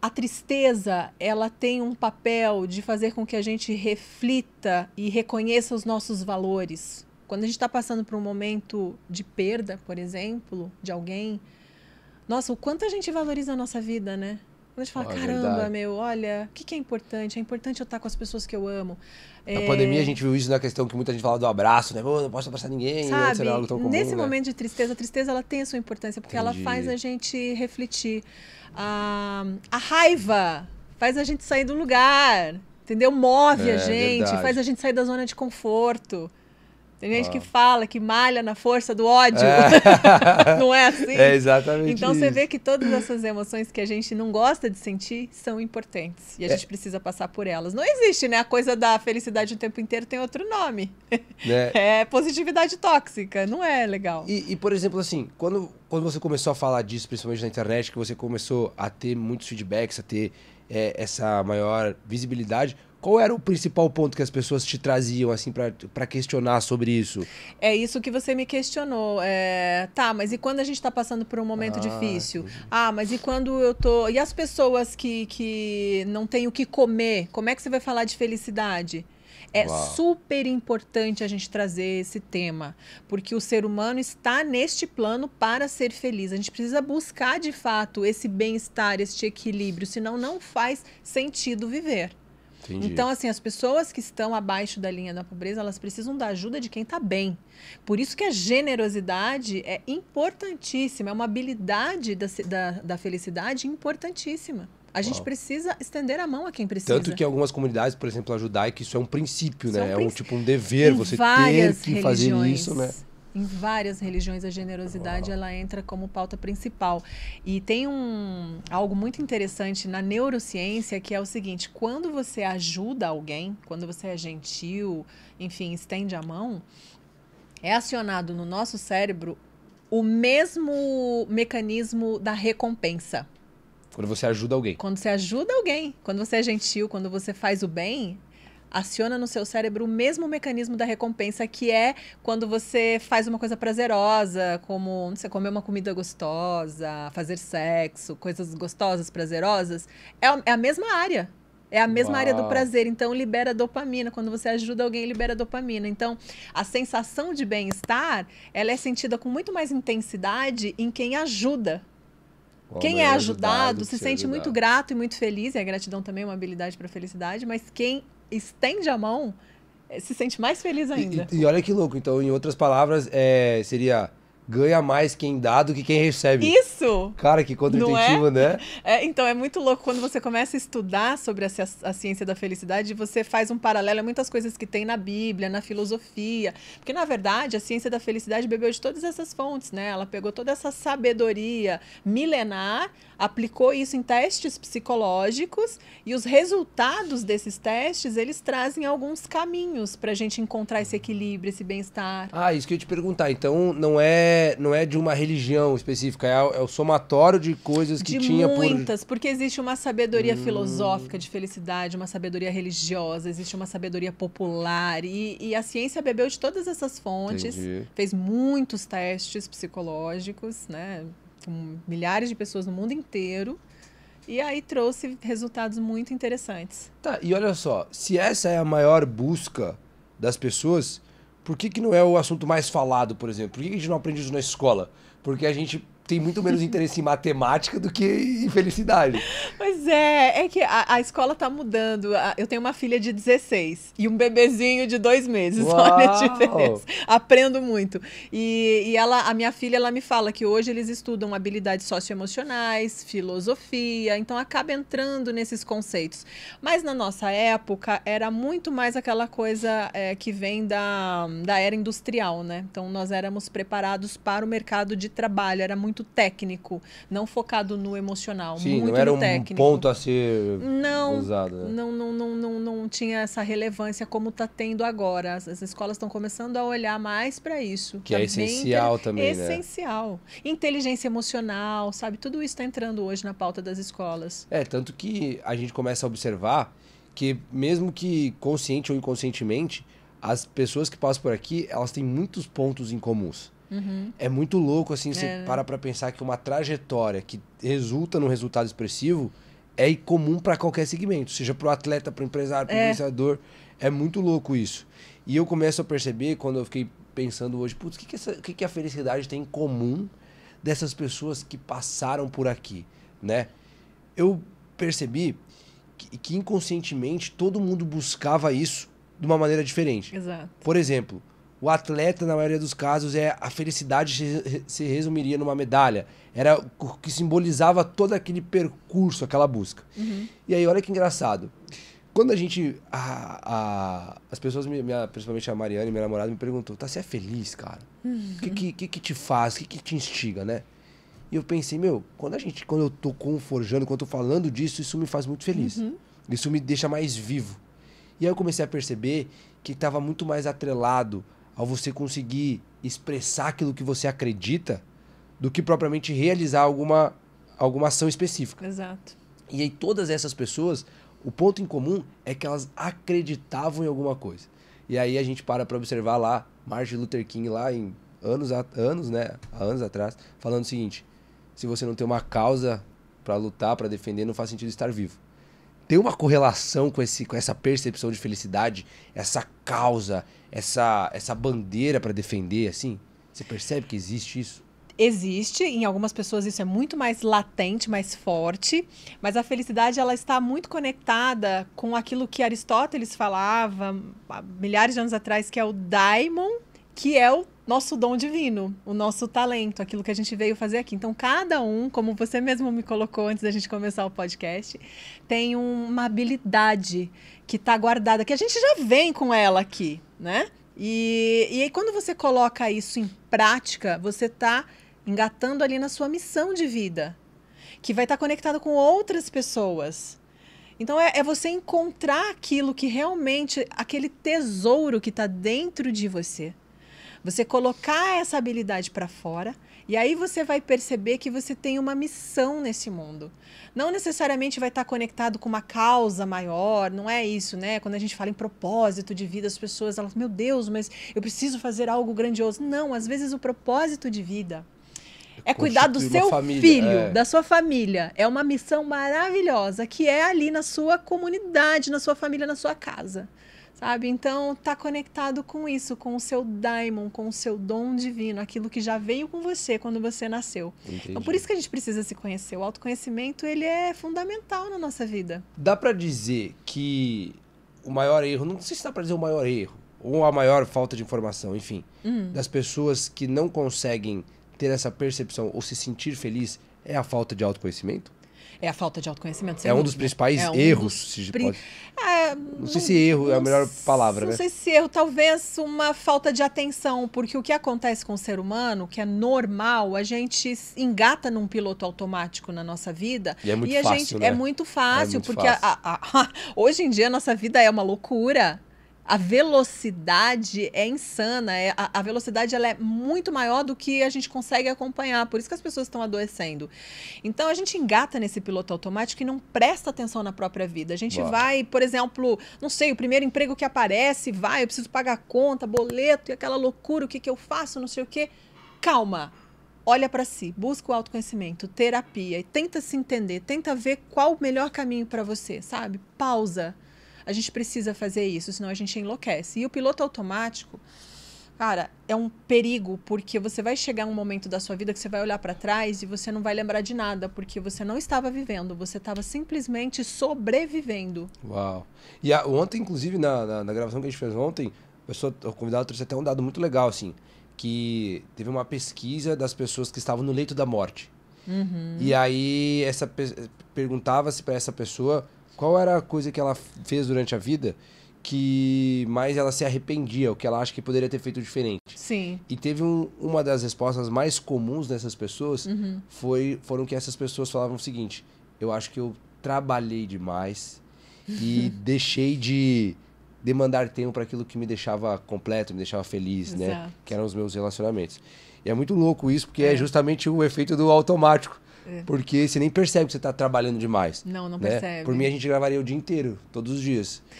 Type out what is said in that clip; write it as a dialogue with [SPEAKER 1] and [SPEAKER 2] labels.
[SPEAKER 1] a tristeza ela tem um papel de fazer com que a gente reflita e reconheça os nossos valores. Quando a gente está passando por um momento de perda, por exemplo, de alguém, nossa, o quanto a gente valoriza a nossa vida, né? Quando a gente fala, é caramba, verdade. meu, olha, o que, que é importante? É importante eu estar com as pessoas que eu amo. Na é... pandemia a gente
[SPEAKER 2] viu isso na questão que muita gente fala do abraço, né? Oh, não posso abraçar ninguém, né? Sabe, né? comum, Nesse né? momento
[SPEAKER 1] de tristeza, a tristeza ela tem a sua importância, porque Entendi. ela faz a gente refletir. a raiva faz a gente sair do lugar, entendeu? Move é, a gente, verdade. faz a gente sair da zona de conforto. Tem gente ah. que fala que malha na força do ódio. É. não é assim? É exatamente. Então isso. você vê que todas essas emoções que a gente não gosta de sentir são importantes e a é. gente precisa passar por elas. Não existe, né? A coisa da felicidade o tempo inteiro tem outro nome. É, é positividade tóxica, não é legal. E, e, por
[SPEAKER 2] exemplo, assim, quando, quando você começou a falar disso, principalmente na internet, que você começou a ter muitos feedbacks, a ter é, essa maior visibilidade, qual era o principal ponto que as pessoas te traziam, assim, para questionar sobre isso?
[SPEAKER 1] É isso que você me questionou. É, tá, mas e quando a gente está passando por um momento ah, difícil? Entendi. Ah, mas e quando eu tô. E as pessoas que, que não têm o que comer? Como é que você vai falar de felicidade? É Uau. super importante a gente trazer esse tema, porque o ser humano está neste plano para ser feliz. A gente precisa buscar de fato esse bem-estar, este equilíbrio, senão não faz sentido viver. Entendi. Então, assim, as pessoas que estão abaixo da linha da pobreza, elas precisam da ajuda de quem está bem. Por isso que a generosidade é importantíssima, é uma habilidade da, da, da felicidade importantíssima. A gente Uau. precisa estender a mão a quem precisa. Tanto que
[SPEAKER 2] algumas comunidades, por exemplo, é que isso é um princípio, isso é né? É um, princ... é um, tipo um dever em você ter que religiões. fazer isso, né?
[SPEAKER 1] em várias religiões a generosidade Uau. ela entra como pauta principal. E tem um algo muito interessante na neurociência que é o seguinte: quando você ajuda alguém, quando você é gentil, enfim, estende a mão, é acionado no nosso cérebro o mesmo mecanismo da recompensa.
[SPEAKER 2] Quando você ajuda alguém.
[SPEAKER 1] Quando você ajuda alguém, quando você é gentil, quando você faz o bem, aciona no seu cérebro o mesmo mecanismo da recompensa que é quando você faz uma coisa prazerosa, como você comer uma comida gostosa, fazer sexo, coisas gostosas, prazerosas, é, é a mesma área. É a mesma Uau. área do prazer, então libera dopamina. Quando você ajuda alguém, libera dopamina. Então, a sensação de bem-estar, ela é sentida com muito mais intensidade em quem ajuda. quem é ajudado, ajudado se, se sente ajudar. muito grato e muito feliz, e a gratidão também é uma habilidade para a felicidade, mas quem estende a mão, eh, se sente mais feliz ainda. E,
[SPEAKER 2] e olha que louco. Então, em outras palavras, é, seria ganha mais quem dá do que quem recebe.
[SPEAKER 1] Isso!
[SPEAKER 2] Cara, que contraintuitivo, é? né?
[SPEAKER 1] É, então, é muito louco quando você começa a estudar sobre a, a, ciência da felicidade, você faz um paralelo a muitas coisas que tem na Bíblia, na filosofia. Porque, na verdade, a ciência da felicidade bebeu de todas essas fontes, né? Ela pegou toda essa sabedoria milenar, aplicou isso em testes psicológicos e os resultados desses testes, eles trazem alguns caminhos para a gente encontrar esse equilíbrio, esse bem-estar.
[SPEAKER 2] Ah, isso que eu ia te perguntar. Então, não é é, não é de uma religião específica, é, é o somatório de coisas que de tinha muitas, por. Muitas,
[SPEAKER 1] porque existe uma sabedoria hum. filosófica de felicidade, uma sabedoria religiosa, existe uma sabedoria popular. E, e a ciência bebeu de todas essas fontes, Entendi. fez muitos testes psicológicos, né? Com milhares de pessoas no mundo inteiro. E aí trouxe resultados muito interessantes. Tá,
[SPEAKER 2] e olha só, se essa é a maior busca das pessoas, por que, que não é o assunto mais falado, por exemplo? Por que, que a gente não aprende isso na escola? Porque a gente tem muito menos interesse em matemática do que em felicidade.
[SPEAKER 1] Pois é, é que a, a escola está mudando. Eu tenho uma filha de 16 e um bebezinho de dois meses. Uau! Olha a diferença. Aprendo muito. E, e ela, a minha filha ela me fala que hoje eles estudam habilidades socioemocionais, filosofia, então acaba entrando nesses conceitos. Mas na nossa época era muito mais aquela coisa é, que vem da, da era industrial, né? Então nós éramos preparados para o mercado de trabalho, era muito muito técnico, não focado no emocional, Sim, muito não era um técnico. ponto a
[SPEAKER 2] ser não, usado. Né? Não,
[SPEAKER 1] não, não, não, não tinha essa relevância como está tendo agora. As, as escolas estão começando a olhar mais para isso. Que é essencial inter... também, né? Essencial. Né? Inteligência emocional, sabe? Tudo isso está entrando hoje na pauta das escolas.
[SPEAKER 2] É, tanto que a gente começa a observar que mesmo que consciente ou inconscientemente, as pessoas que passam por aqui, elas têm muitos pontos em comuns. Uhum. É muito louco, assim, você é. Né? para pra pensar que uma trajetória que resulta num resultado expressivo é comum para qualquer segmento, seja pro atleta, pro empresário, pro é. é muito louco isso. E eu começo a perceber, quando eu fiquei pensando hoje, putz, o que, que, que, que a felicidade tem em comum dessas pessoas que passaram por aqui, né? Eu percebi que, que inconscientemente todo mundo buscava isso de uma maneira diferente. Exato. Por exemplo, o atleta, na maioria dos casos, é a felicidade se resumiria numa medalha. Era o que simbolizava todo aquele percurso, aquela busca. Uhum. E aí, olha que engraçado. Quando a gente. A, a, as pessoas, minha, principalmente a Mariana, minha namorada, me perguntou: tá, você é feliz, cara? O uhum. que, que, que, que, te faz? O que, que te instiga, né? E eu pensei: meu, quando a gente. Quando eu tô conforjando, quando eu tô falando disso, isso me faz muito feliz. Uhum. Isso me deixa mais vivo. E aí eu comecei a perceber que estava muito mais atrelado ao você conseguir expressar aquilo que você acredita, do que propriamente realizar alguma, alguma ação específica. Exato. E aí todas essas pessoas, o ponto em comum é que elas acreditavam em alguma coisa. E aí a gente para para observar lá Martin Luther King lá em anos anos, né, há anos atrás, falando o seguinte: se você não tem uma causa para lutar, para defender, não faz sentido estar vivo tem uma correlação com, esse, com essa percepção de felicidade, essa causa, essa, essa bandeira para defender, assim? Você percebe que existe isso?
[SPEAKER 1] Existe, em algumas pessoas isso é muito mais latente, mais forte, mas a felicidade ela está muito conectada com aquilo que Aristóteles falava milhares de anos atrás, que é o daimon, que é o nosso dom divino, o nosso talento, aquilo que a gente veio fazer aqui. Então, cada um, como você mesmo me colocou antes da gente começar o podcast, tem uma habilidade que está guardada, que a gente já vem com ela aqui, né? E, e aí, quando você coloca isso em prática, você está engatando ali na sua missão de vida, que vai estar tá conectado com outras pessoas. Então é, é, você encontrar aquilo que realmente, aquele tesouro que está dentro de você. Você colocar essa habilidade para fora e aí você vai perceber que você tem uma missão nesse mundo. Não necessariamente vai estar conectado com uma causa maior, não é isso, né? Quando a gente fala em propósito de vida, as pessoas elas, meu Deus, mas eu preciso fazer algo grandioso. Não, às vezes o propósito de vida é, é cuidar do seu família, filho, é. da sua família. É uma missão maravilhosa que é ali na sua comunidade, na sua família, na sua casa sabe? Então, tá conectado com isso, com o seu daimon, com o seu dom divino, aquilo que já veio com você quando você nasceu. Entendi. Então, por isso que a gente precisa se conhecer. O autoconhecimento, ele é fundamental na nossa vida.
[SPEAKER 2] Dá para dizer que o maior erro, não sei se dá para dizer o maior erro, ou a maior falta de informação, enfim, hum. das pessoas que não conseguem ter essa percepção ou se sentir feliz é a falta de autoconhecimento?
[SPEAKER 1] É a falta de autoconhecimento. É um dos principais é um erros. Dos se pode... é, ah, não, não, sei se erro é a melhor
[SPEAKER 2] palavra. Não né? sei
[SPEAKER 1] se erro, talvez uma falta de atenção, porque o que acontece com o ser humano, que é normal, a gente engata num piloto automático na nossa vida. E é muito e fácil. Gente, né? É muito é fácil, é muito porque fácil. A, a, a, hoje em dia a nossa vida é uma loucura a velocidade é insana. É, a, a, velocidade ela é muito maior do que a gente consegue acompanhar. Por isso que as pessoas estão adoecendo. Então a gente engata nesse piloto automático e não presta atenção na própria vida. A gente Boa. vai, por exemplo, não sei, o primeiro emprego que aparece, vai, eu preciso pagar conta, boleto e aquela loucura, o que, que eu faço, não sei o quê. Calma. Olha para si, busca o autoconhecimento, terapia e tenta se entender, tenta ver qual o melhor caminho para você, sabe? Pausa a gente precisa fazer isso, senão a gente enlouquece. E o piloto automático, cara, é um perigo, porque você vai chegar um momento da sua vida que você vai olhar para trás e você não vai lembrar de nada, porque você não estava vivendo, você estava simplesmente sobrevivendo.
[SPEAKER 2] Uau. E a, ontem, inclusive, na, na, na, gravação que a gente fez ontem, o convidado trouxe até um dado muito legal, assim, que teve uma pesquisa das pessoas que estavam no leito da morte. Uhum. E aí essa perguntava-se para essa pessoa qual era a coisa que ela fez durante a vida que mais ela se arrependia, o que ela acha que poderia ter feito diferente? Sim. E teve um, uma das respostas mais comuns dessas pessoas uhum. foi foram que essas pessoas falavam o seguinte: eu acho que eu trabalhei demais e deixei de demandar tempo para aquilo que me deixava completo, me deixava feliz, né? Exato. né? Que eram os meus relacionamentos. E é muito louco isso, porque é, é justamente o efeito do automático. É. Porque você nem percebe que você está trabalhando demais. Não, não né? percebe. Por mim, a gente gravaria o dia inteiro, todos os dias.